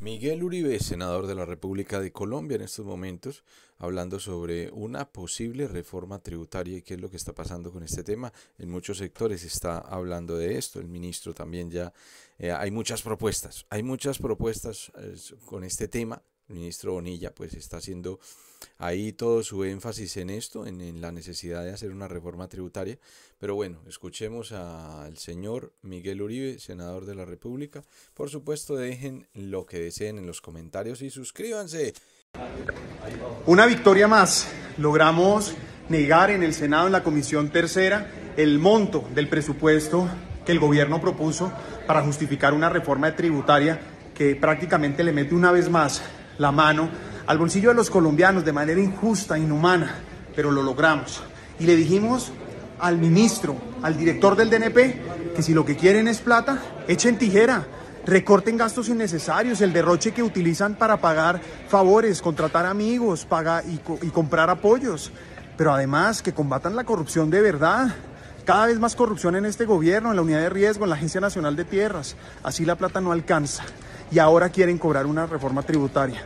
Miguel Uribe, senador de la República de Colombia en estos momentos, hablando sobre una posible reforma tributaria y qué es lo que está pasando con este tema. En muchos sectores está hablando de esto, el ministro también ya. Eh, hay muchas propuestas, hay muchas propuestas eh, con este tema ministro Bonilla, pues está haciendo ahí todo su énfasis en esto, en, en la necesidad de hacer una reforma tributaria. Pero bueno, escuchemos al señor Miguel Uribe, senador de la República. Por supuesto, dejen lo que deseen en los comentarios y suscríbanse. Una victoria más. Logramos negar en el Senado, en la Comisión Tercera, el monto del presupuesto que el gobierno propuso para justificar una reforma tributaria que prácticamente le mete una vez más la mano al bolsillo de los colombianos de manera injusta, inhumana, pero lo logramos. Y le dijimos al ministro, al director del DNP, que si lo que quieren es plata, echen tijera, recorten gastos innecesarios, el derroche que utilizan para pagar favores, contratar amigos y, y comprar apoyos, pero además que combatan la corrupción de verdad. Cada vez más corrupción en este gobierno, en la unidad de riesgo, en la Agencia Nacional de Tierras. Así la plata no alcanza y ahora quieren cobrar una reforma tributaria.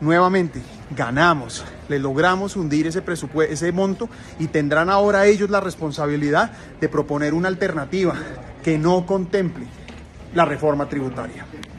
Nuevamente, ganamos, le logramos hundir ese, presupuesto, ese monto y tendrán ahora ellos la responsabilidad de proponer una alternativa que no contemple la reforma tributaria.